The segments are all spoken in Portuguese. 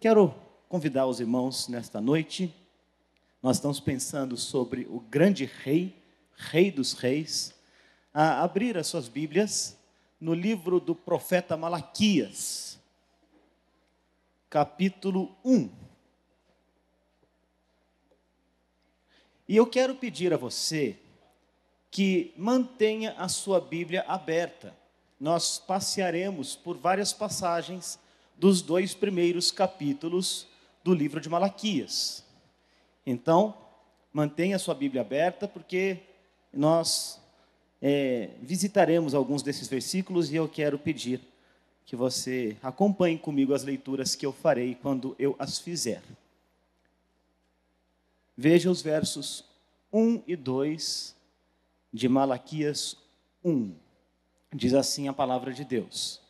Quero convidar os irmãos nesta noite. Nós estamos pensando sobre o grande rei, rei dos reis, a abrir as suas Bíblias no livro do profeta Malaquias, capítulo 1. E eu quero pedir a você que mantenha a sua Bíblia aberta. Nós passearemos por várias passagens dos dois primeiros capítulos do livro de Malaquias. Então, mantenha sua Bíblia aberta, porque nós é, visitaremos alguns desses versículos e eu quero pedir que você acompanhe comigo as leituras que eu farei quando eu as fizer. Veja os versos 1 e 2 de Malaquias 1. Diz assim a palavra de Deus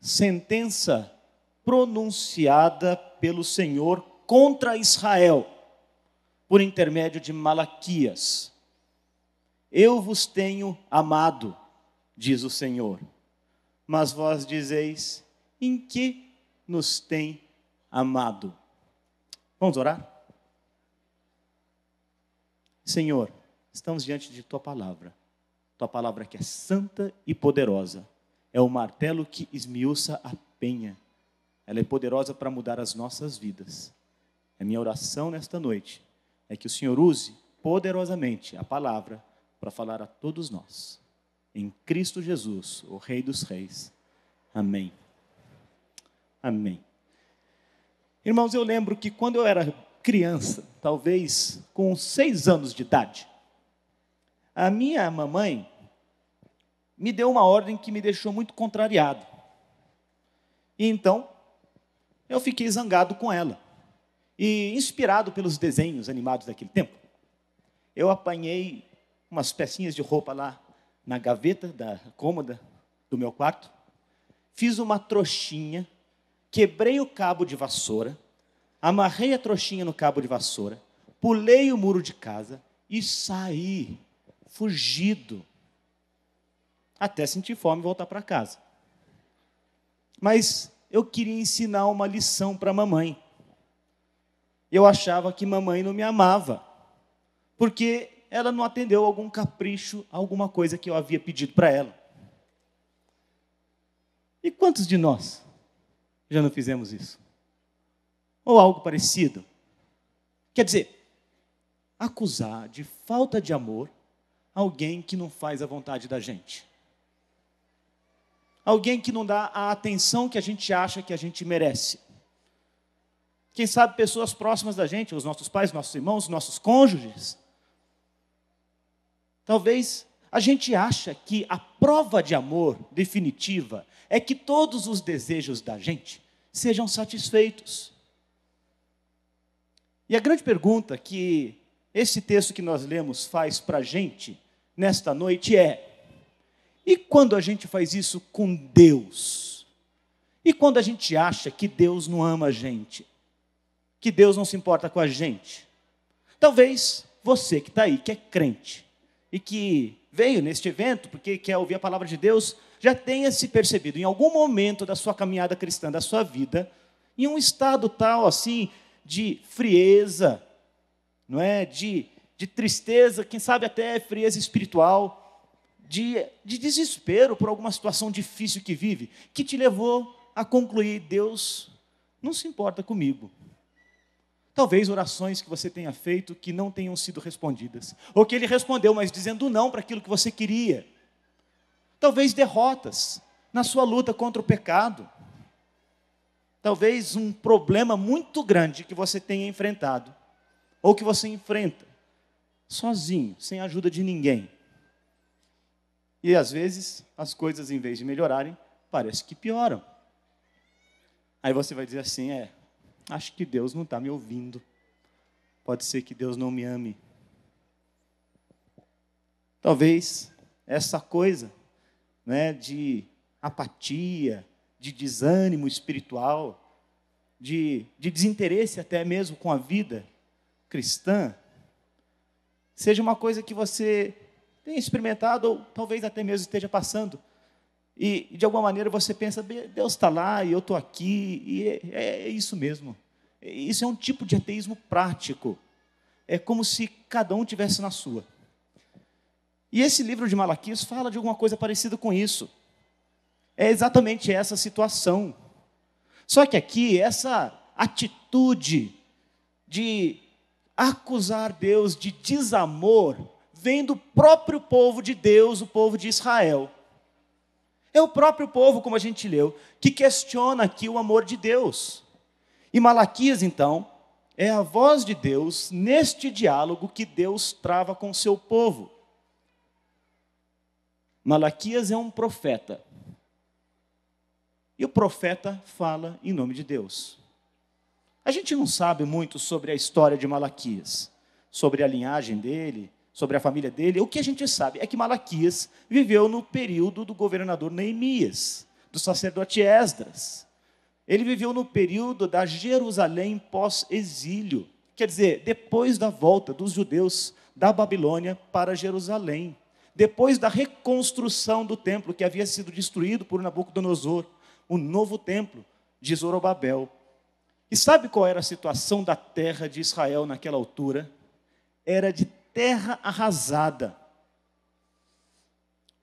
sentença pronunciada pelo Senhor contra Israel, por intermédio de Malaquias. Eu vos tenho amado, diz o Senhor, mas vós dizeis: em que nos tem amado? Vamos orar? Senhor, estamos diante de Tua palavra, Tua palavra que é santa e poderosa é o martelo que esmiuça a penha. Ela é poderosa para mudar as nossas vidas. A minha oração nesta noite é que o Senhor use poderosamente a palavra para falar a todos nós. Em Cristo Jesus, o Rei dos Reis. Amém. Amém. Irmãos, eu lembro que quando eu era criança, talvez com seis anos de idade, a minha mamãe me deu uma ordem que me deixou muito contrariado. E então, eu fiquei zangado com ela. E inspirado pelos desenhos animados daquele tempo, eu apanhei umas pecinhas de roupa lá na gaveta da cômoda do meu quarto, fiz uma trouxinha, quebrei o cabo de vassoura, amarrei a trouxinha no cabo de vassoura, pulei o muro de casa e saí, fugido até sentir fome e voltar para casa. Mas eu queria ensinar uma lição para a mamãe. Eu achava que mamãe não me amava, porque ela não atendeu algum capricho, alguma coisa que eu havia pedido para ela. E quantos de nós já não fizemos isso? Ou algo parecido? Quer dizer, acusar de falta de amor alguém que não faz a vontade da gente alguém que não dá a atenção que a gente acha que a gente merece. Quem sabe pessoas próximas da gente, os nossos pais, nossos irmãos, nossos cônjuges. Talvez a gente acha que a prova de amor definitiva é que todos os desejos da gente sejam satisfeitos. E a grande pergunta que esse texto que nós lemos faz para a gente nesta noite é: e quando a gente faz isso com Deus? E quando a gente acha que Deus não ama a gente? Que Deus não se importa com a gente? Talvez você que está aí, que é crente, e que veio neste evento porque quer ouvir a palavra de Deus, já tenha se percebido em algum momento da sua caminhada cristã, da sua vida, em um estado tal assim de frieza, não é? De, de tristeza, quem sabe até frieza espiritual de, de desespero por alguma situação difícil que vive, que te levou a concluir: Deus não se importa comigo. Talvez orações que você tenha feito que não tenham sido respondidas, ou que ele respondeu, mas dizendo não para aquilo que você queria. Talvez derrotas na sua luta contra o pecado. Talvez um problema muito grande que você tenha enfrentado, ou que você enfrenta, sozinho, sem a ajuda de ninguém. E às vezes as coisas, em vez de melhorarem, parece que pioram. Aí você vai dizer assim: é, acho que Deus não está me ouvindo. Pode ser que Deus não me ame. Talvez essa coisa né, de apatia, de desânimo espiritual, de, de desinteresse até mesmo com a vida cristã, seja uma coisa que você tenha experimentado ou talvez até mesmo esteja passando. E de alguma maneira você pensa, Deus está lá e eu estou aqui, e é, é, é isso mesmo. É, isso é um tipo de ateísmo prático. É como se cada um tivesse na sua. E esse livro de Malaquias fala de alguma coisa parecida com isso. É exatamente essa situação. Só que aqui, essa atitude de acusar Deus de desamor vem do próprio povo de Deus, o povo de Israel. É o próprio povo, como a gente leu, que questiona aqui o amor de Deus. E Malaquias, então, é a voz de Deus neste diálogo que Deus trava com seu povo. Malaquias é um profeta. E o profeta fala em nome de Deus. A gente não sabe muito sobre a história de Malaquias, sobre a linhagem dele, sobre a família dele, o que a gente sabe é que Malaquias viveu no período do governador Neemias, do sacerdote Esdras. Ele viveu no período da Jerusalém pós-exílio, quer dizer, depois da volta dos judeus da Babilônia para Jerusalém, depois da reconstrução do templo que havia sido destruído por Nabucodonosor, o novo templo de Zorobabel. E sabe qual era a situação da terra de Israel naquela altura? Era de terra arrasada.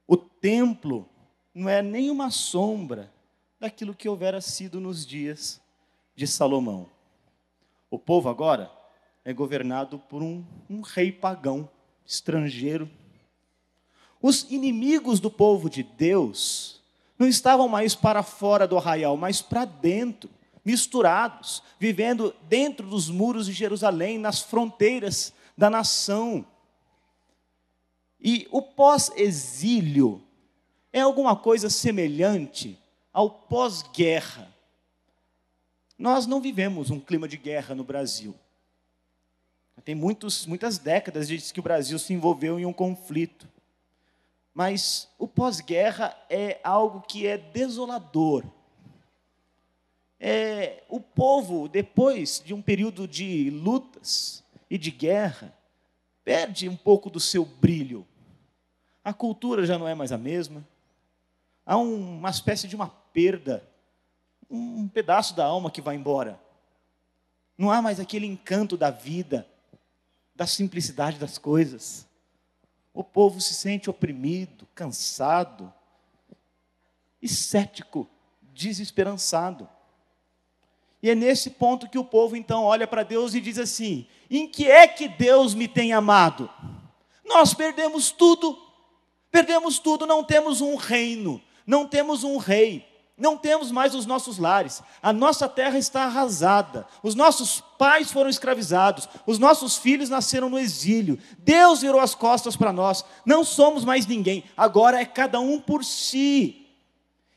O templo não é nenhuma sombra daquilo que houvera sido nos dias de Salomão. O povo agora é governado por um, um rei pagão, estrangeiro. Os inimigos do povo de Deus não estavam mais para fora do arraial, mas para dentro, misturados, vivendo dentro dos muros de Jerusalém, nas fronteiras da nação. E o pós-exílio é alguma coisa semelhante ao pós-guerra. Nós não vivemos um clima de guerra no Brasil. Tem muitos, muitas décadas desde que o Brasil se envolveu em um conflito. Mas o pós-guerra é algo que é desolador. É, o povo, depois de um período de lutas, e de guerra, perde um pouco do seu brilho. A cultura já não é mais a mesma. Há uma espécie de uma perda, um pedaço da alma que vai embora. Não há mais aquele encanto da vida, da simplicidade das coisas. O povo se sente oprimido, cansado, e cético, desesperançado. E é nesse ponto que o povo então olha para Deus e diz assim: em que é que Deus me tem amado? Nós perdemos tudo, perdemos tudo, não temos um reino, não temos um rei, não temos mais os nossos lares, a nossa terra está arrasada, os nossos pais foram escravizados, os nossos filhos nasceram no exílio, Deus virou as costas para nós, não somos mais ninguém, agora é cada um por si.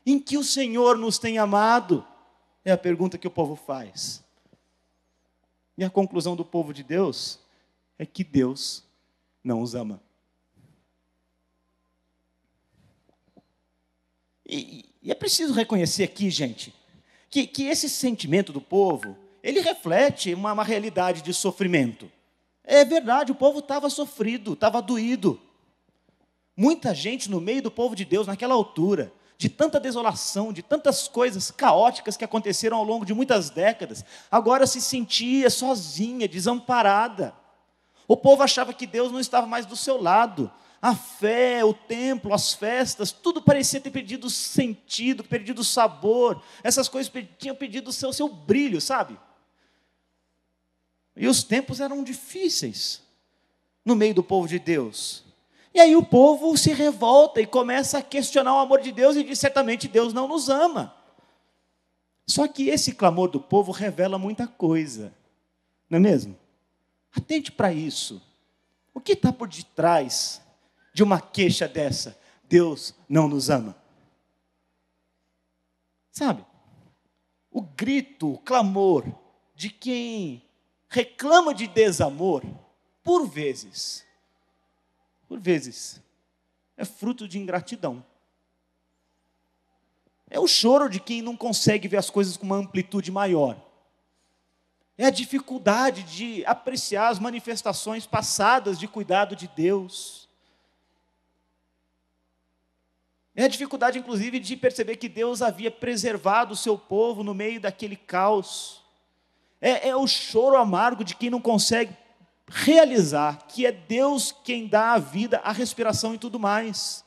Em que o Senhor nos tem amado? É a pergunta que o povo faz. E a conclusão do povo de Deus é que Deus não os ama. E, e é preciso reconhecer aqui, gente, que, que esse sentimento do povo, ele reflete uma, uma realidade de sofrimento. É verdade, o povo estava sofrido, estava doído. Muita gente no meio do povo de Deus, naquela altura, de tanta desolação, de tantas coisas caóticas que aconteceram ao longo de muitas décadas, agora se sentia sozinha, desamparada. O povo achava que Deus não estava mais do seu lado. A fé, o templo, as festas, tudo parecia ter perdido sentido, perdido sabor. Essas coisas tinham perdido o seu, seu brilho, sabe? E os tempos eram difíceis no meio do povo de Deus. E aí o povo se revolta e começa a questionar o amor de Deus e diz: certamente Deus não nos ama. Só que esse clamor do povo revela muita coisa, não é mesmo? Atente para isso. O que está por detrás de uma queixa dessa? Deus não nos ama. Sabe? O grito, o clamor de quem reclama de desamor, por vezes, por vezes, é fruto de ingratidão. É o choro de quem não consegue ver as coisas com uma amplitude maior. É a dificuldade de apreciar as manifestações passadas de cuidado de Deus. É a dificuldade, inclusive, de perceber que Deus havia preservado o seu povo no meio daquele caos. É, é o choro amargo de quem não consegue realizar que é Deus quem dá a vida, a respiração e tudo mais.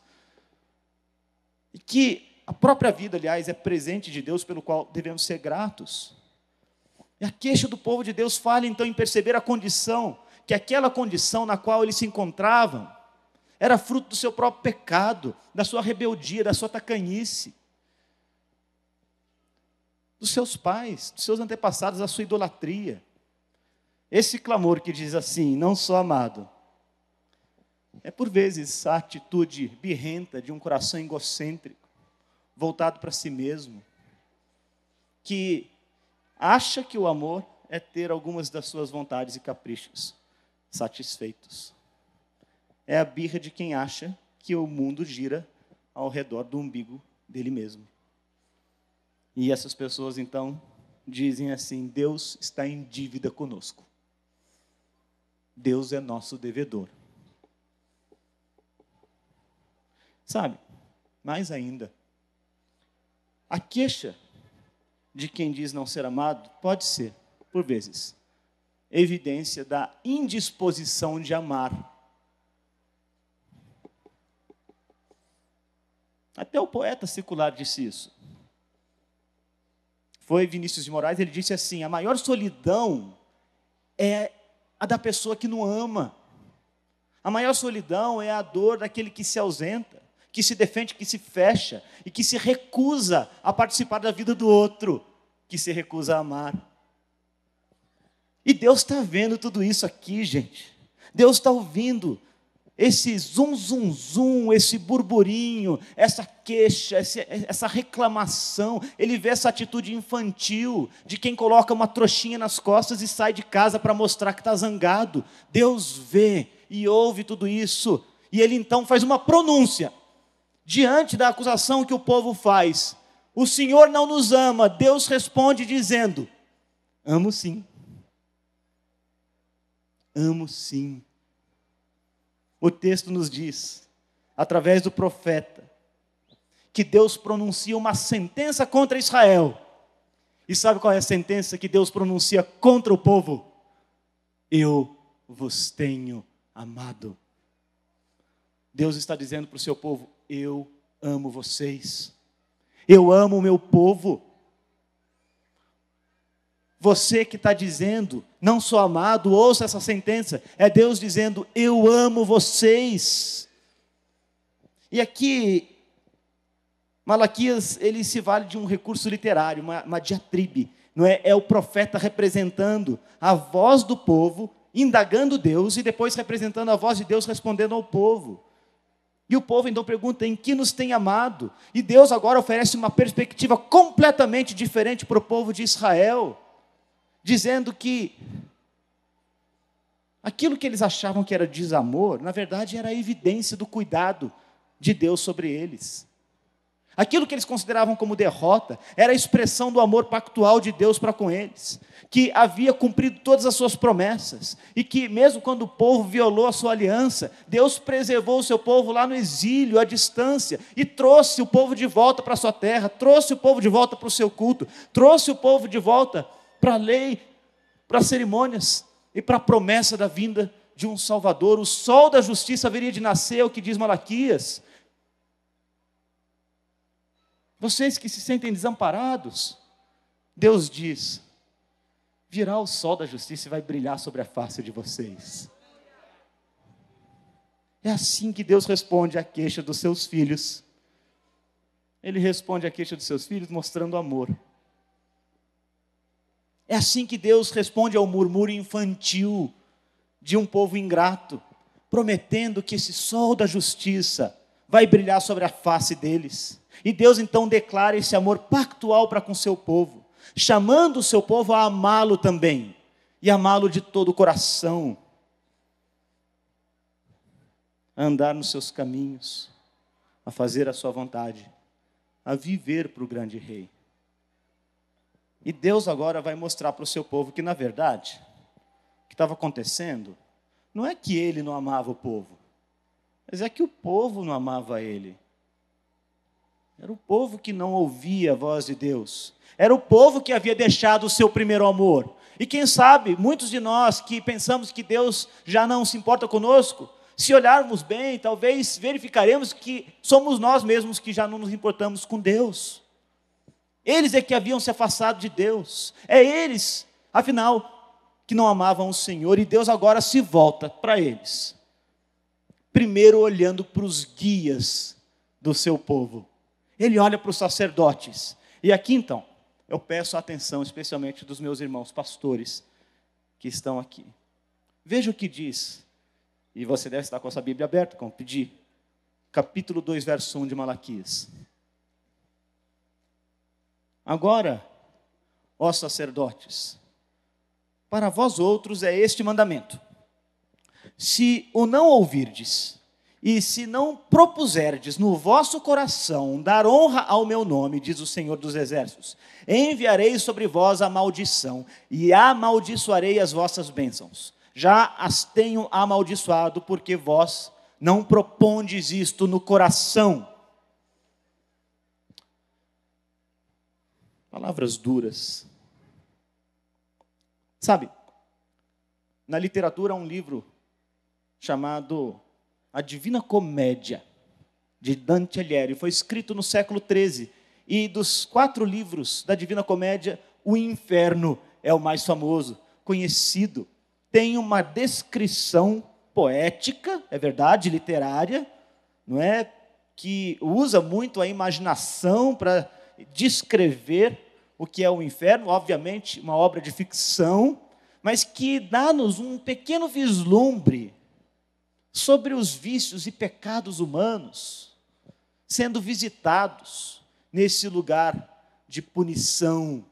E que a própria vida, aliás, é presente de Deus pelo qual devemos ser gratos. E a queixa do povo de Deus falha então em perceber a condição, que aquela condição na qual eles se encontravam era fruto do seu próprio pecado, da sua rebeldia, da sua tacanhice, dos seus pais, dos seus antepassados, da sua idolatria esse clamor que diz assim: Não sou amado, é por vezes a atitude birrenta de um coração egocêntrico, voltado para si mesmo, que acha que o amor é ter algumas das suas vontades e caprichos satisfeitos. É a birra de quem acha que o mundo gira ao redor do umbigo dele mesmo. E essas pessoas então dizem assim: Deus está em dívida conosco. Deus é nosso devedor. Sabe, mais ainda, a queixa de quem diz não ser amado pode ser, por vezes, evidência da indisposição de amar. Até o poeta secular disse isso. Foi Vinícius de Moraes, ele disse assim: a maior solidão é a da pessoa que não ama. A maior solidão é a dor daquele que se ausenta, que se defende, que se fecha e que se recusa a participar da vida do outro, que se recusa a amar. E Deus está vendo tudo isso aqui, gente. Deus está ouvindo esse zum, zum, zum, esse burburinho, essa queixa, essa reclamação. Ele vê essa atitude infantil de quem coloca uma trouxinha nas costas e sai de casa para mostrar que está zangado. Deus vê e ouve tudo isso. E ele então faz uma pronúncia diante da acusação que o povo faz. O Senhor não nos ama. Deus responde dizendo: Amo sim. Amo sim o texto nos diz, através do profeta, que Deus pronuncia uma sentença contra Israel. E sabe qual é a sentença que Deus pronuncia contra o povo? Eu vos tenho amado. Deus está dizendo para o seu povo: Eu amo vocês. Eu amo o meu povo. Você que está dizendo, não sou amado, ouça essa sentença. É Deus dizendo, eu amo vocês. E aqui, Malaquias, ele se vale de um recurso literário, uma, uma diatribe. Não é? é o profeta representando a voz do povo, indagando Deus, e depois representando a voz de Deus respondendo ao povo. E o povo então pergunta: em que nos tem amado? E Deus agora oferece uma perspectiva completamente diferente para o povo de Israel dizendo que aquilo que eles achavam que era desamor, na verdade era a evidência do cuidado de Deus sobre eles. Aquilo que eles consideravam como derrota era a expressão do amor pactual de Deus para com eles, que havia cumprido todas as suas promessas e que, mesmo quando o povo violou a sua aliança, Deus preservou o seu povo lá no exílio, à distância, e trouxe o povo de volta para a sua terra, trouxe o povo de volta para o seu culto, trouxe o povo de volta para a lei, para as cerimônias e para a promessa da vinda de um Salvador. O sol da justiça haveria de nascer, é o que diz Malaquias. Vocês que se sentem desamparados, Deus diz: virá o sol da justiça e vai brilhar sobre a face de vocês. É assim que Deus responde à queixa dos seus filhos. Ele responde à queixa dos seus filhos mostrando amor. É assim que Deus responde ao murmúrio infantil de um povo ingrato, prometendo que esse sol da justiça vai brilhar sobre a face deles. E Deus então declara esse amor pactual para com seu povo, chamando o seu povo a amá-lo também, e amá-lo de todo o coração, a andar nos seus caminhos, a fazer a sua vontade, a viver para o grande rei. E Deus agora vai mostrar para o seu povo que, na verdade, o que estava acontecendo não é que ele não amava o povo, mas é que o povo não amava ele. Era o povo que não ouvia a voz de Deus. Era o povo que havia deixado o seu primeiro amor. E quem sabe, muitos de nós que pensamos que Deus já não se importa conosco, se olharmos bem, talvez verificaremos que somos nós mesmos que já não nos importamos com Deus. Eles é que haviam se afastado de Deus. É eles, afinal, que não amavam o Senhor. E Deus agora se volta para eles. Primeiro, olhando para os guias do seu povo. Ele olha para os sacerdotes. E aqui, então, eu peço a atenção, especialmente dos meus irmãos pastores que estão aqui. Veja o que diz, e você deve estar com essa Bíblia aberta, como pedi, capítulo 2, verso 1 de Malaquias. Agora, ó sacerdotes, para vós outros é este mandamento: se o não ouvirdes, e se não propuserdes no vosso coração dar honra ao meu nome, diz o Senhor dos Exércitos, enviarei sobre vós a maldição e amaldiçoarei as vossas bênçãos. Já as tenho amaldiçoado, porque vós não propondes isto no coração. Palavras duras. Sabe, na literatura há um livro chamado A Divina Comédia, de Dante Alighieri. Foi escrito no século XIII. E dos quatro livros da Divina Comédia, O Inferno é o mais famoso, conhecido. Tem uma descrição poética, é verdade, literária, não é? Que usa muito a imaginação para descrever o que é o inferno, obviamente, uma obra de ficção, mas que dá-nos um pequeno vislumbre sobre os vícios e pecados humanos sendo visitados nesse lugar de punição.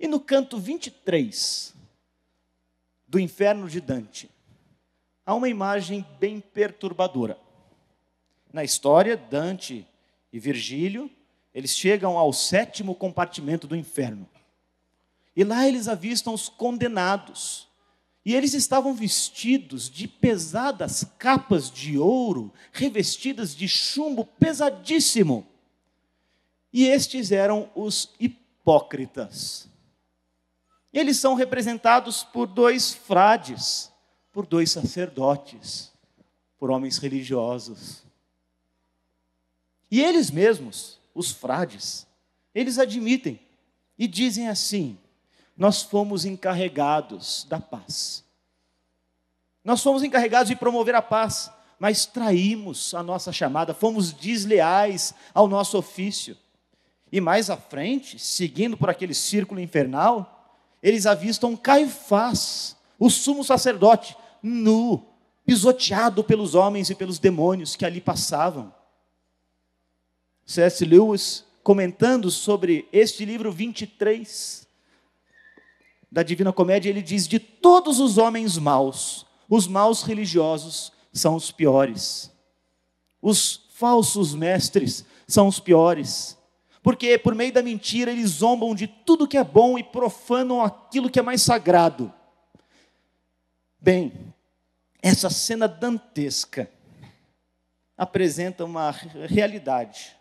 E no canto 23 do Inferno de Dante, há uma imagem bem perturbadora. Na história, Dante e Virgílio eles chegam ao sétimo compartimento do inferno. E lá eles avistam os condenados. E eles estavam vestidos de pesadas capas de ouro, revestidas de chumbo pesadíssimo. E estes eram os hipócritas. Eles são representados por dois frades, por dois sacerdotes, por homens religiosos. E eles mesmos os frades. Eles admitem e dizem assim: Nós fomos encarregados da paz. Nós fomos encarregados de promover a paz, mas traímos a nossa chamada, fomos desleais ao nosso ofício. E mais à frente, seguindo por aquele círculo infernal, eles avistam Caifás, o sumo sacerdote, nu, pisoteado pelos homens e pelos demônios que ali passavam. C.S. Lewis, comentando sobre este livro 23 da Divina Comédia, ele diz: De todos os homens maus, os maus religiosos são os piores. Os falsos mestres são os piores. Porque por meio da mentira eles zombam de tudo que é bom e profanam aquilo que é mais sagrado. Bem, essa cena dantesca apresenta uma realidade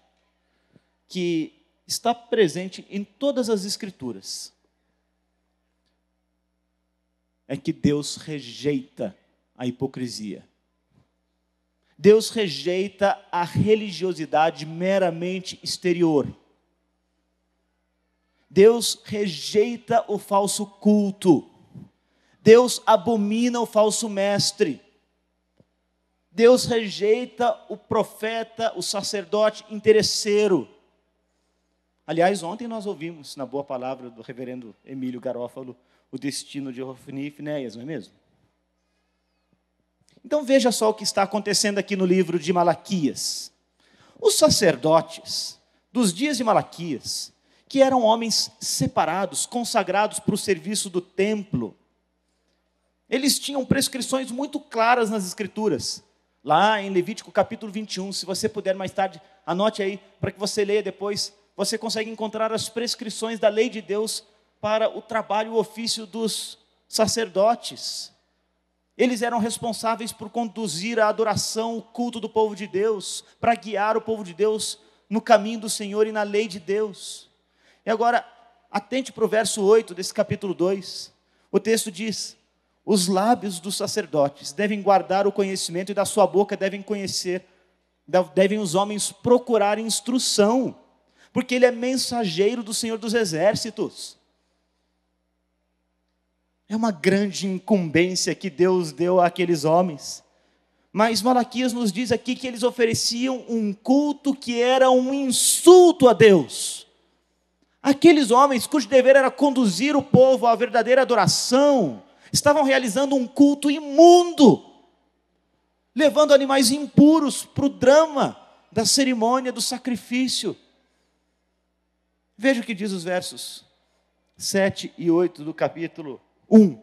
que está presente em todas as Escrituras é que Deus rejeita a hipocrisia. Deus rejeita a religiosidade meramente exterior. Deus rejeita o falso culto. Deus abomina o falso mestre. Deus rejeita o profeta, o sacerdote interesseiro. Aliás, ontem nós ouvimos, na boa palavra do reverendo Emílio Garófalo, o destino de Ofni e Finéias, não é mesmo? Então veja só o que está acontecendo aqui no livro de Malaquias. Os sacerdotes dos dias de Malaquias, que eram homens separados, consagrados para o serviço do templo, eles tinham prescrições muito claras nas Escrituras. Lá em Levítico capítulo 21, se você puder mais tarde, anote aí para que você leia depois você consegue encontrar as prescrições da lei de Deus para o trabalho e o ofício dos sacerdotes. Eles eram responsáveis por conduzir a adoração, o culto do povo de Deus, para guiar o povo de Deus no caminho do Senhor e na lei de Deus. E agora, atente para o verso 8 desse capítulo 2. O texto diz: Os lábios dos sacerdotes devem guardar o conhecimento e da sua boca devem conhecer, devem os homens procurar instrução porque ele é mensageiro do Senhor dos Exércitos. É uma grande incumbência que Deus deu àqueles homens. Mas Malaquias nos diz aqui que eles ofereciam um culto que era um insulto a Deus. Aqueles homens cujo dever era conduzir o povo à verdadeira adoração, estavam realizando um culto imundo, levando animais impuros para o drama da cerimônia do sacrifício. Veja o que diz os versos 7 e 8 do capítulo 1.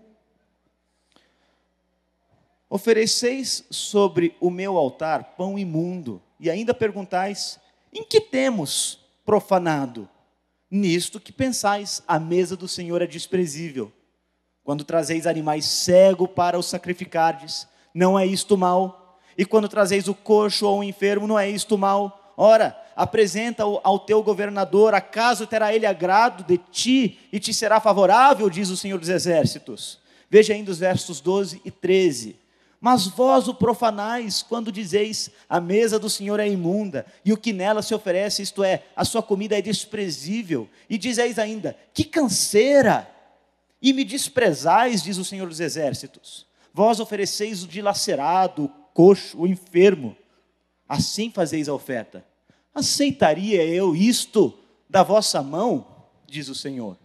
Ofereceis sobre o meu altar pão imundo, e ainda perguntais: em que temos profanado? Nisto que pensais, a mesa do Senhor é desprezível. Quando trazeis animais cego para os sacrificardes, não é isto mal. E quando trazeis o coxo ou o enfermo, não é isto mal. Ora, apresenta-o ao teu governador, acaso terá ele agrado de ti e te será favorável, diz o Senhor dos Exércitos. Veja ainda os versos 12 e 13. Mas vós o profanais quando dizeis: a mesa do Senhor é imunda, e o que nela se oferece, isto é, a sua comida é desprezível. E dizeis ainda: que canseira! E me desprezais, diz o Senhor dos Exércitos. Vós ofereceis o dilacerado, o coxo, o enfermo. Assim fazeis a oferta. Aceitaria eu isto da vossa mão? Diz o Senhor.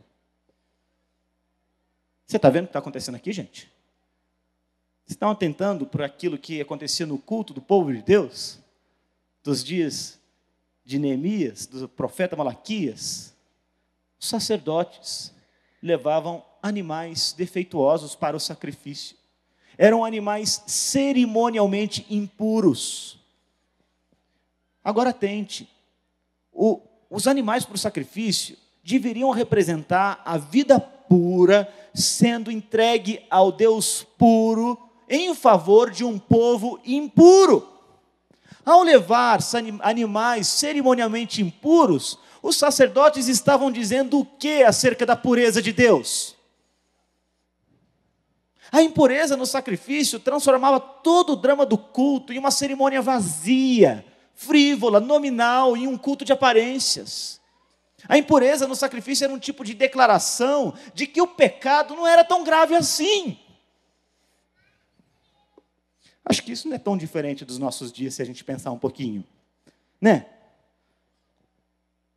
Você está vendo o que está acontecendo aqui, gente? Vocês estão atentando para aquilo que acontecia no culto do povo de Deus? Dos dias de Neemias, do profeta Malaquias? Os sacerdotes levavam animais defeituosos para o sacrifício. Eram animais cerimonialmente impuros. Agora tente. O, os animais para o sacrifício deveriam representar a vida pura sendo entregue ao Deus puro em favor de um povo impuro. Ao levar animais cerimonialmente impuros, os sacerdotes estavam dizendo o que acerca da pureza de Deus? A impureza no sacrifício transformava todo o drama do culto em uma cerimônia vazia, frívola, nominal, em um culto de aparências. A impureza no sacrifício era um tipo de declaração de que o pecado não era tão grave assim. Acho que isso não é tão diferente dos nossos dias se a gente pensar um pouquinho, né?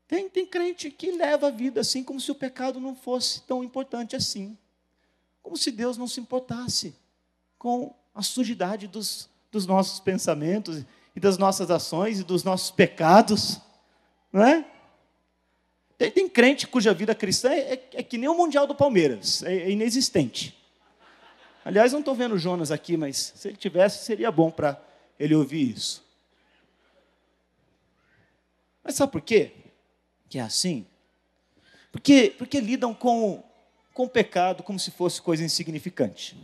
Tem, tem crente que leva a vida assim como se o pecado não fosse tão importante assim. Como se Deus não se importasse com a sujidade dos, dos nossos pensamentos e das nossas ações e dos nossos pecados, não é? Tem, tem crente cuja vida cristã é, é, é, que nem o Mundial do Palmeiras, é, é inexistente. Aliás, não estou vendo o Jonas aqui, mas se ele tivesse, seria bom para ele ouvir isso. Mas sabe por quê que é assim? Porque, porque lidam com, com o pecado como se fosse coisa insignificante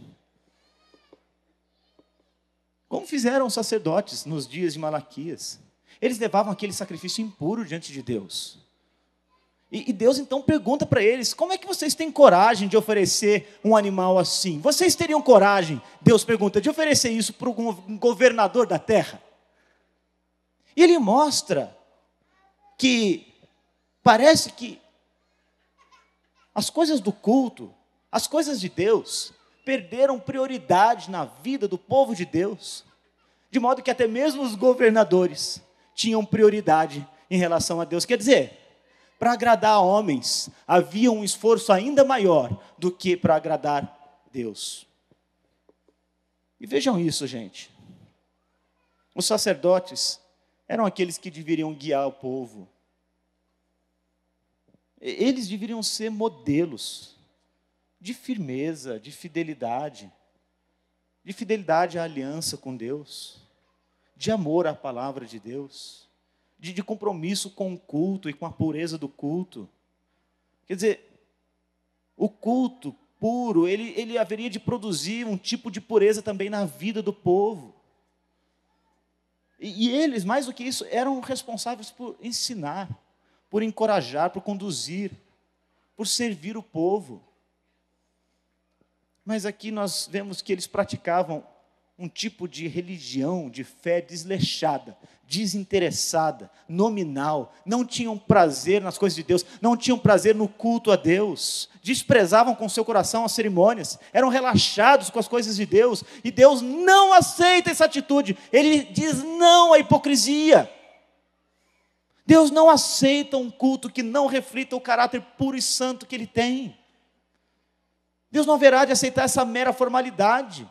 como fizeram os sacerdotes nos dias de Malaquias. Eles levavam aquele sacrifício impuro diante de Deus. E, Deus então pergunta para eles: como é que vocês têm coragem de oferecer um animal assim? Vocês teriam coragem, Deus pergunta, de oferecer isso para um governador da terra? E ele mostra que parece que as coisas do culto, as coisas de Deus, perderam prioridade na vida do povo de Deus, de modo que até mesmo os governadores tinham prioridade em relação a Deus. Quer dizer, para agradar homens, havia um esforço ainda maior do que para agradar Deus. E vejam isso, gente. Os sacerdotes eram aqueles que deveriam guiar o povo. Eles deveriam ser modelos de firmeza, de fidelidade, de fidelidade à aliança com Deus, de amor à palavra de Deus, de, de compromisso com o culto e com a pureza do culto. Quer dizer, o culto puro, ele, ele haveria de produzir um tipo de pureza também na vida do povo. E, e eles, mais do que isso, eram responsáveis por ensinar, por encorajar, por conduzir, por servir o povo. Mas aqui nós vemos que eles praticavam um tipo de religião, de fé desleixada, desinteressada, nominal, não tinham prazer nas coisas de Deus, não tinham prazer no culto a Deus, desprezavam com seu coração as cerimônias, eram relaxados com as coisas de Deus, e Deus não aceita essa atitude, ele diz não à hipocrisia. Deus não aceita um culto que não reflita o caráter puro e santo que ele tem. Deus não haverá de aceitar essa mera formalidade,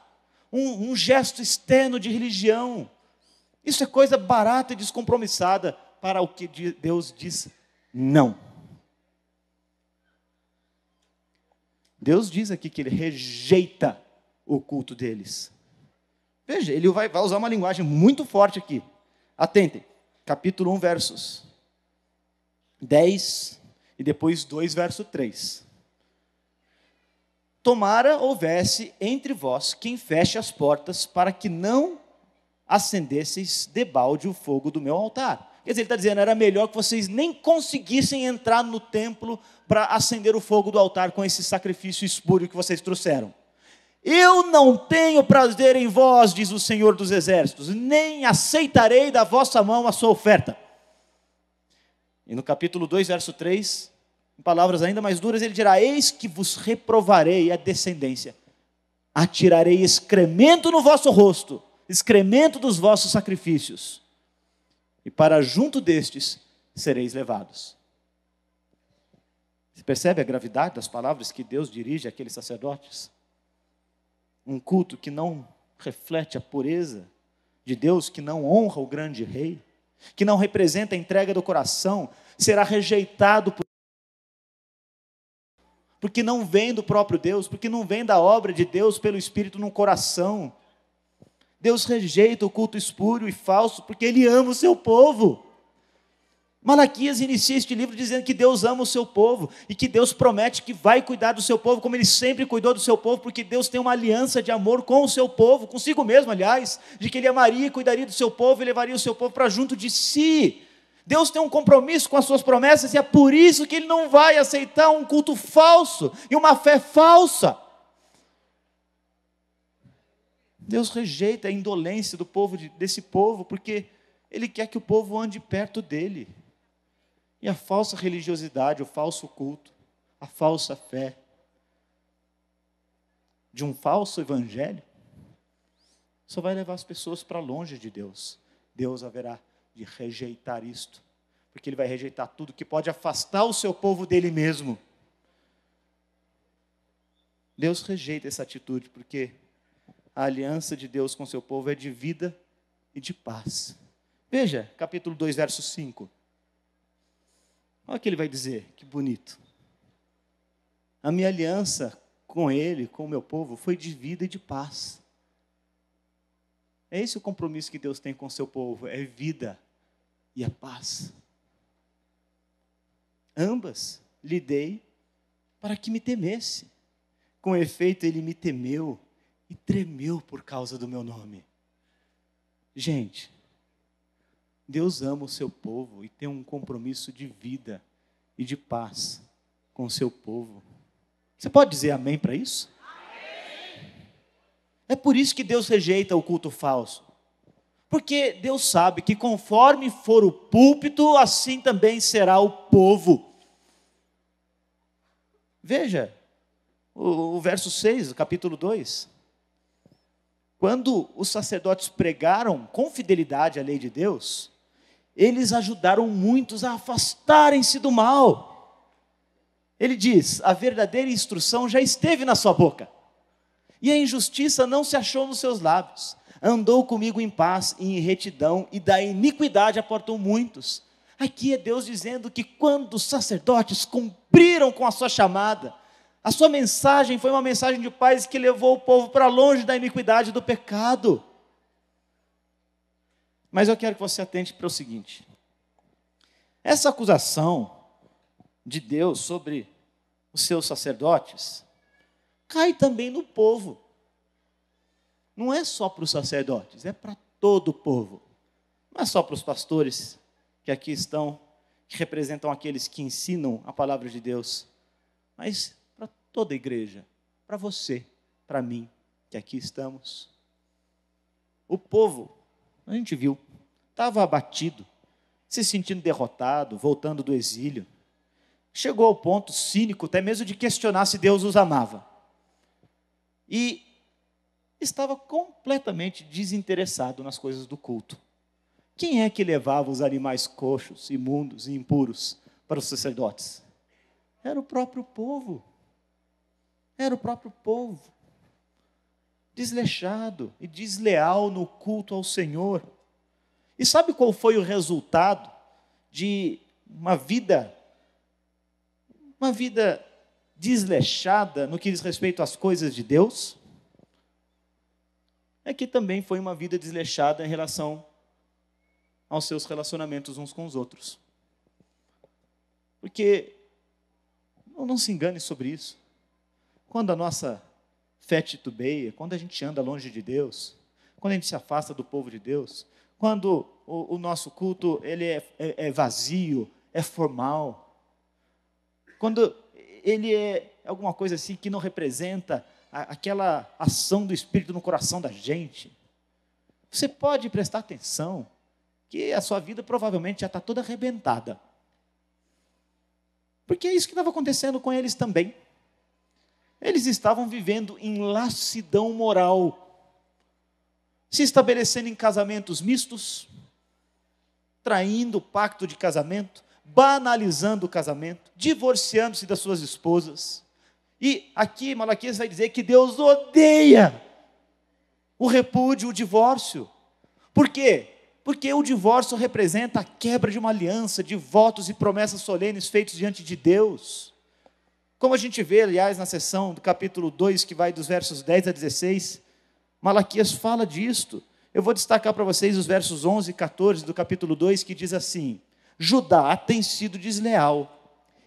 um, um gesto externo de religião. Isso é coisa barata e descompromissada para o que Deus diz não. Deus diz aqui que ele rejeita o culto deles. Veja, ele vai, vai usar uma linguagem muito forte aqui. Atentem, capítulo 1, versos 10 e depois 2, verso 3. Tomara houvesse entre vós quem feche as portas para que não acendesseis debalde o fogo do meu altar. Quer dizer, ele está dizendo, era melhor que vocês nem conseguissem entrar no templo para acender o fogo do altar com esse sacrifício espúrio que vocês trouxeram. Eu não tenho prazer em vós, diz o Senhor dos Exércitos, nem aceitarei da vossa mão a sua oferta. E no capítulo 2, verso 3, em palavras ainda mais duras, ele dirá: Eis que vos reprovarei a descendência, atirarei excremento no vosso rosto, excremento dos vossos sacrifícios, e para junto destes sereis levados. Você percebe a gravidade das palavras que Deus dirige àqueles sacerdotes? Um culto que não reflete a pureza de Deus, que não honra o grande rei, que não representa a entrega do coração, será rejeitado por porque não vem do próprio Deus, porque não vem da obra de Deus pelo Espírito no coração. Deus rejeita o culto espúrio e falso, porque Ele ama o seu povo. Malaquias inicia este livro dizendo que Deus ama o seu povo e que Deus promete que vai cuidar do seu povo, como ele sempre cuidou do seu povo, porque Deus tem uma aliança de amor com o seu povo, consigo mesmo, aliás, de que ele amaria e cuidaria do seu povo e levaria o seu povo para junto de si. Deus tem um compromisso com as suas promessas e é por isso que ele não vai aceitar um culto falso e uma fé falsa. Deus rejeita a indolência do povo desse povo porque ele quer que o povo ande perto dele. E a falsa religiosidade, o falso culto, a falsa fé de um falso evangelho só vai levar as pessoas para longe de Deus. Deus haverá de rejeitar isto, porque ele vai rejeitar tudo que pode afastar o seu povo dele mesmo. Deus rejeita essa atitude, porque a aliança de Deus com seu povo é de vida e de paz. Veja, capítulo 2, verso 5. Olha o que ele vai dizer, que bonito. A minha aliança com ele, com o meu povo, foi de vida e de paz. É esse o compromisso que Deus tem com o seu povo, é vida e a paz. Ambas lhe dei para que me temesse. Com efeito, ele me temeu e tremeu por causa do meu nome. Gente, Deus ama o seu povo e tem um compromisso de vida e de paz com o seu povo. Você pode dizer amém para isso? É por isso que Deus rejeita o culto falso. Porque Deus sabe que conforme for o púlpito, assim também será o povo. Veja o, o verso 6, capítulo 2. Quando os sacerdotes pregaram com fidelidade a lei de Deus, eles ajudaram muitos a afastarem-se do mal. Ele diz: a verdadeira instrução já esteve na sua boca, e a injustiça não se achou nos seus lábios andou comigo em paz e em retidão, e da iniquidade aportou muitos. Aqui é Deus dizendo que quando os sacerdotes cumpriram com a sua chamada, a sua mensagem foi uma mensagem de paz que levou o povo para longe da iniquidade e do pecado. Mas eu quero que você atente para o seguinte: essa acusação de Deus sobre os seus sacerdotes cai também no povo não é só para os sacerdotes, é para todo o povo. Não é só para os pastores que aqui estão, que representam aqueles que ensinam a palavra de Deus, mas para toda a igreja, para você, para mim, que aqui estamos. O povo, a gente viu, estava abatido, se sentindo derrotado, voltando do exílio. Chegou ao ponto cínico até mesmo de questionar se Deus os amava. E estava completamente desinteressado nas coisas do culto. Quem é que levava os animais coxos, imundos e impuros para os sacerdotes? Era o próprio povo. Era o próprio povo. Desleixado e desleal no culto ao Senhor. E sabe qual foi o resultado de uma vida uma vida desleixada no que diz respeito às coisas de Deus? é que também foi uma vida desleixada em relação aos seus relacionamentos uns com os outros. Porque não se engane sobre isso. Quando a nossa fé titubeia, quando a gente anda longe de Deus, quando a gente se afasta do povo de Deus, quando o, o nosso culto ele é, é, é, vazio, é formal, quando ele é alguma coisa assim que não representa aquela ação do Espírito no coração da gente. Você pode prestar atenção que a sua vida provavelmente já está toda arrebentada. Porque é isso que estava acontecendo com eles também. Eles estavam vivendo em lassidão moral, se estabelecendo em casamentos mistos, traindo o pacto de casamento, banalizando o casamento, divorciando-se das suas esposas, e aqui Malaquias vai dizer que Deus odeia o repúdio, o divórcio. Por quê? Porque o divórcio representa a quebra de uma aliança, de votos e promessas solenes feitos diante de Deus. Como a gente vê, aliás, na sessão do capítulo 2, que vai dos versos 10 a 16, Malaquias fala disto. Eu vou destacar para vocês os versos 11 e 14 do capítulo 2, que diz assim: Judá tem sido desleal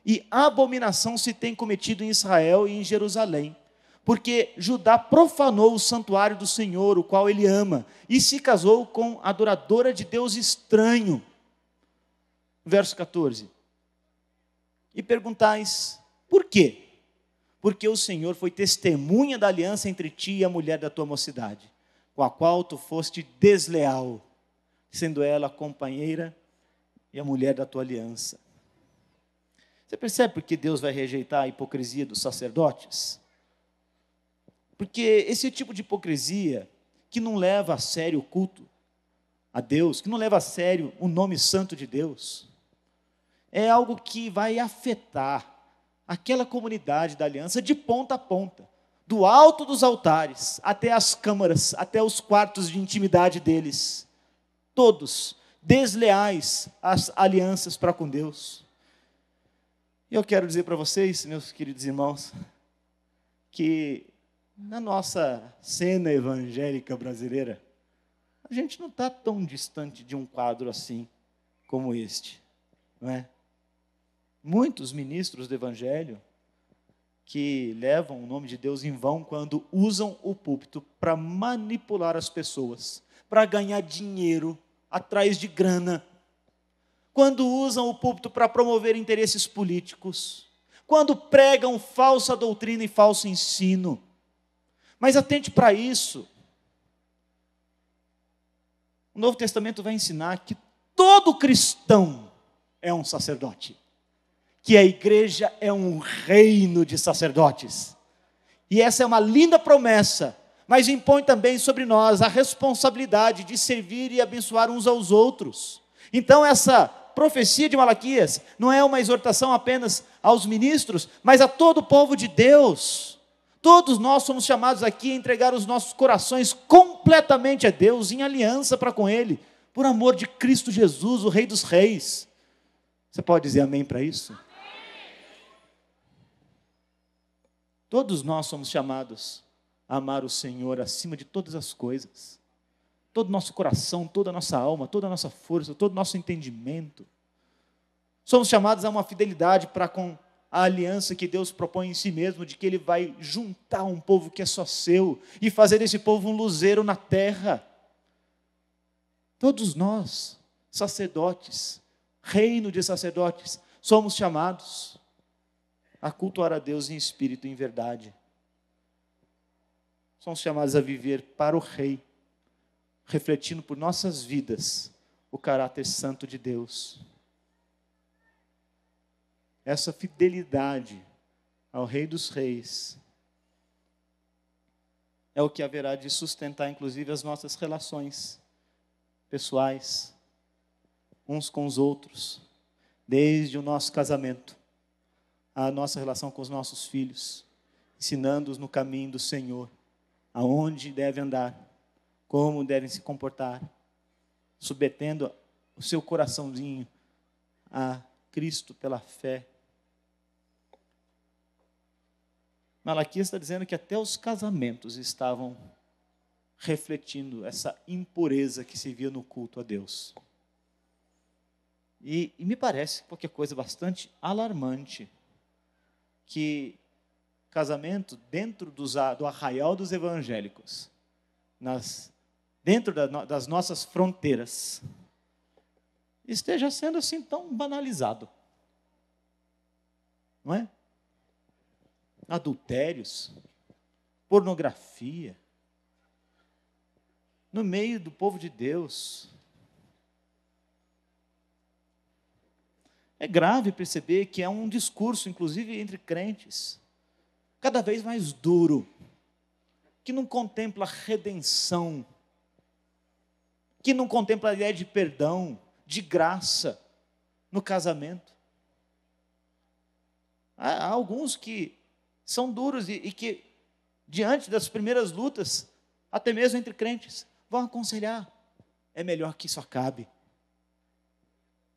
e abominação se tem cometido em Israel e em Jerusalém. Porque Judá profanou o santuário do Senhor, o qual ele ama, e se casou com adoradora de Deus estranho. Verso 14. E perguntais: por quê? Porque o Senhor foi testemunha da aliança entre ti e a mulher da tua mocidade, com a qual tu foste desleal, sendo ela a companheira e a mulher da tua aliança. Você percebe por que Deus vai rejeitar a hipocrisia dos sacerdotes? Porque esse tipo de hipocrisia que não leva a sério o culto a Deus, que não leva a sério o nome santo de Deus, é algo que vai afetar aquela comunidade da aliança de ponta a ponta, do alto dos altares até as câmaras, até os quartos de intimidade deles. Todos desleais às alianças para com Deus. E eu quero dizer para vocês, meus queridos irmãos, que na nossa cena evangélica brasileira, a gente não está tão distante de um quadro assim como este, não é? Muitos ministros do Evangelho que levam o nome de Deus em vão quando usam o púlpito para manipular as pessoas, para ganhar dinheiro atrás de grana, quando usam o púlpito para promover interesses políticos, quando pregam falsa doutrina e falso ensino. Mas atente para isso. O Novo Testamento vai ensinar que todo cristão é um sacerdote, que a igreja é um reino de sacerdotes. E essa é uma linda promessa, mas impõe também sobre nós a responsabilidade de servir e abençoar uns aos outros. Então, essa profecia de Malaquias não é uma exortação apenas aos ministros, mas a todo o povo de Deus. Todos nós somos chamados aqui a entregar os nossos corações completamente a Deus, em aliança para com Ele, por amor de Cristo Jesus, o Rei dos Reis. Você pode dizer amém para isso? Amém. Todos nós somos chamados a amar o Senhor acima de todas as coisas todo o nosso coração, toda a nossa alma, toda a nossa força, todo o nosso entendimento. Somos chamados a uma fidelidade para com a aliança que Deus propõe em si mesmo, de que Ele vai juntar um povo que é só seu e fazer esse povo um luzeiro na terra. Todos nós, sacerdotes, reino de sacerdotes, somos chamados a cultuar a Deus em espírito e em verdade. Somos chamados a viver para o Rei refletindo por nossas vidas o caráter santo de Deus. Essa fidelidade ao Rei dos Reis é o que haverá de sustentar, inclusive, as nossas relações pessoais, uns com os outros, desde o nosso casamento, a nossa relação com os nossos filhos, ensinando-os no caminho do Senhor, aonde deve andar como devem se comportar, submetendo o seu coraçãozinho a Cristo pela fé. Malaquias está dizendo que até os casamentos estavam refletindo essa impureza que se via no culto a Deus. E, e, me parece qualquer coisa bastante alarmante que casamento dentro dos, do arraial dos evangélicos, nas dentro das nossas fronteiras, esteja sendo assim tão banalizado. Não é? Adultérios, pornografia, no meio do povo de Deus. É grave perceber que é um discurso, inclusive entre crentes, cada vez mais duro, que não contempla a redenção que não contempla a ideia de perdão, de graça no casamento. Há, há alguns que são duros e, e que, diante das primeiras lutas, até mesmo entre crentes, vão aconselhar: é melhor que isso acabe.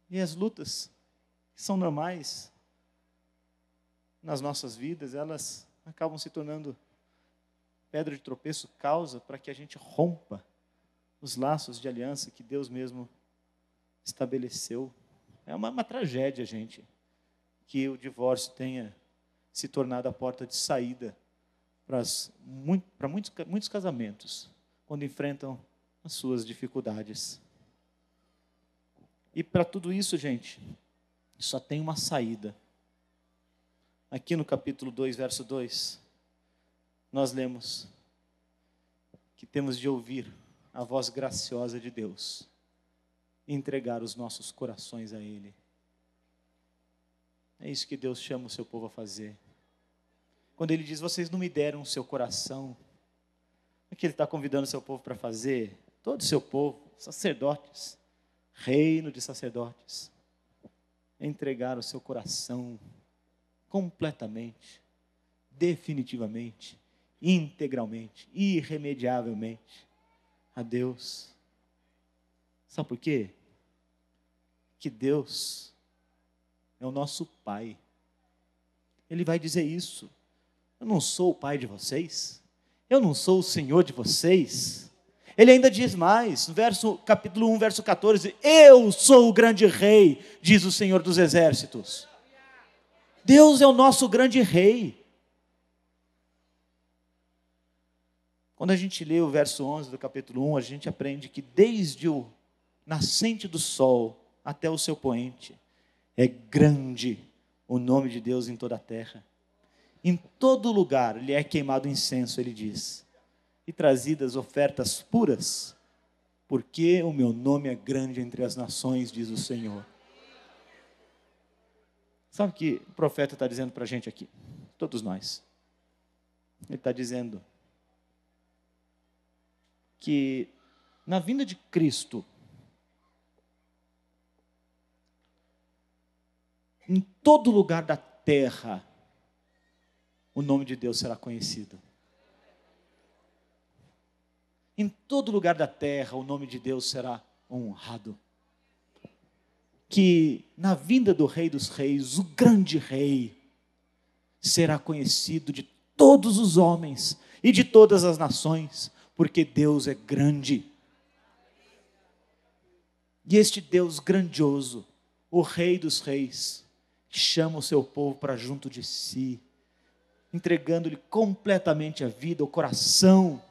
E as lutas são normais nas nossas vidas, elas acabam se tornando pedra de tropeço, causa para que a gente rompa os laços de aliança que Deus mesmo estabeleceu. É uma, uma tragédia, gente, que o divórcio tenha se tornado a porta de saída para, muitos, muitos casamentos, quando enfrentam as suas dificuldades. E para tudo isso, gente, só tem uma saída. Aqui no capítulo 2, verso 2, nós lemos que temos de ouvir a voz graciosa de Deus e entregar os nossos corações a Ele. É isso que Deus chama o seu povo a fazer. Quando Ele diz: Vocês não me deram o seu coração, o que Ele está convidando o seu povo para fazer? Todo o seu povo, sacerdotes, reino de sacerdotes, é entregar o seu coração completamente, definitivamente, integralmente, irremediavelmente a Deus. Sabe por quê? Que Deus é o nosso Pai. Ele vai dizer isso. Eu não sou o Pai de vocês. Eu não sou o Senhor de vocês. Ele ainda diz mais, no verso, capítulo 1, verso 14: Eu sou o grande rei, diz o Senhor dos exércitos. Deus é o nosso grande rei. Quando a gente lê o verso 11 do capítulo 1, a gente aprende que desde o nascente do sol até o seu poente, é grande o nome de Deus em toda a terra. Em todo lugar lhe é queimado incenso, ele diz, e trazidas ofertas puras, porque o meu nome é grande entre as nações, diz o Senhor. Sabe o que o profeta está dizendo para a gente aqui? Todos nós. Ele está dizendo: que na vinda de Cristo, em todo lugar da terra, o nome de Deus será conhecido. Em todo lugar da terra, o nome de Deus será honrado. Que na vinda do Rei dos Reis, o grande Rei, será conhecido de todos os homens e de todas as nações, porque Deus é grande. E este Deus grandioso, o Rei dos Reis, chama o seu povo para junto de si, entregando-lhe completamente a vida, o coração,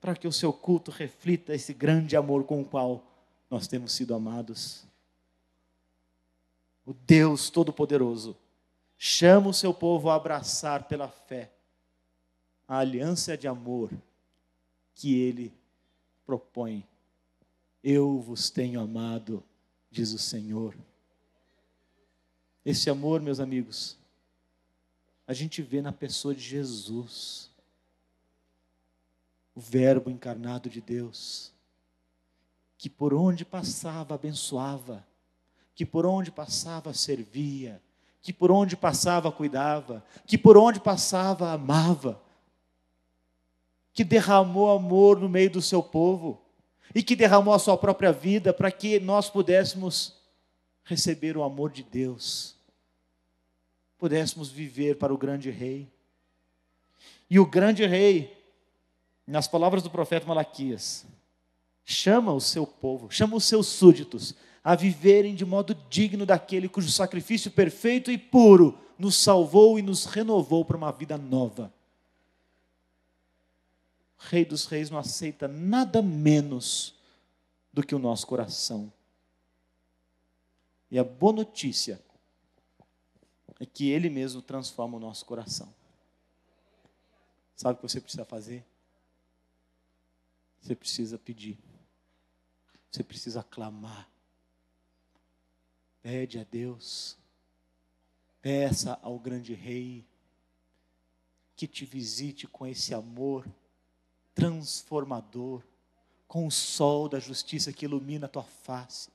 para que o seu culto reflita esse grande amor com o qual nós temos sido amados. O Deus Todo-Poderoso chama o seu povo a abraçar pela fé a aliança de amor que ele propõe. Eu vos tenho amado, diz o Senhor. Esse amor, meus amigos, a gente vê na pessoa de Jesus, o Verbo encarnado de Deus, que por onde passava abençoava, que por onde passava servia, que por onde passava cuidava, que por onde passava amava que derramou amor no meio do seu povo e que derramou a sua própria vida para que nós pudéssemos receber o amor de Deus, pudéssemos viver para o grande rei. E o grande rei, nas palavras do profeta Malaquias, chama o seu povo, chama os seus súditos a viverem de modo digno daquele cujo sacrifício perfeito e puro nos salvou e nos renovou para uma vida nova. Rei dos Reis não aceita nada menos do que o nosso coração. E a boa notícia é que Ele mesmo transforma o nosso coração. Sabe o que você precisa fazer? Você precisa pedir. Você precisa clamar. Pede a Deus. Peça ao grande rei que te visite com esse amor transformador, com o sol da justiça que ilumina a tua face,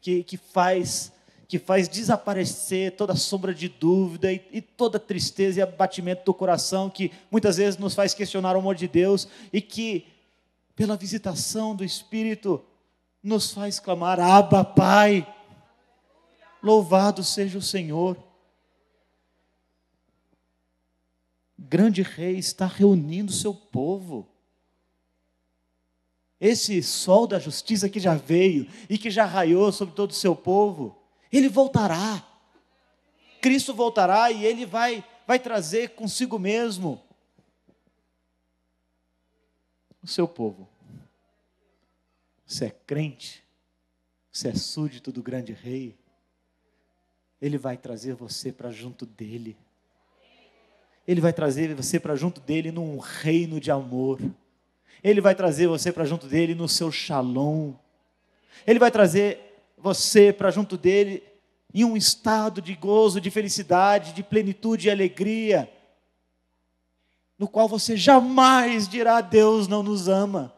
que, que faz que faz desaparecer toda sombra de dúvida e, e, toda tristeza e abatimento do coração que muitas vezes nos faz questionar o amor de Deus e que, pela visitação do Espírito, nos faz clamar: Abba, Pai, louvado seja o Senhor. Grande Rei está reunindo seu povo. Esse sol da justiça que já veio e que já raiou sobre todo o seu povo, ele voltará. Cristo voltará e ele vai, vai trazer consigo mesmo o seu povo. Você é crente, você é súdito do grande rei, ele vai trazer você para junto dele. Ele vai trazer você para junto dele num reino de amor. Ele vai trazer você para junto dele no seu shalom. Ele vai trazer você para junto dele em um estado de gozo, de felicidade, de plenitude e alegria, no qual você jamais dirá Deus não nos ama.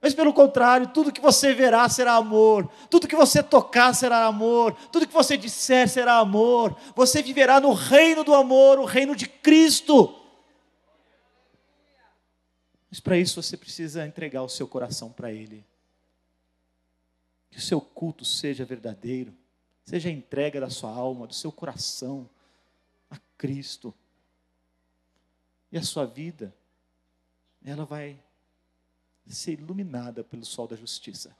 Mas pelo contrário, tudo que você verá será amor, tudo que você tocar será amor, tudo que você disser será amor. Você viverá no reino do amor, o reino de Cristo. Mas para isso você precisa entregar o seu coração para Ele. Que o seu culto seja verdadeiro, seja a entrega da sua alma, do seu coração a Cristo. E a sua vida, ela vai ser iluminada pelo sol da justiça.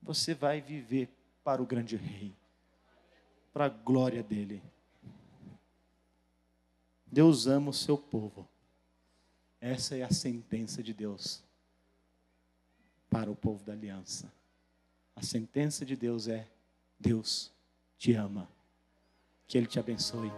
Você vai viver para o grande Rei, para a glória dele. Deus ama o seu povo. Essa é a sentença de Deus para o povo da aliança. A sentença de Deus é: Deus te ama. Que Ele te abençoe.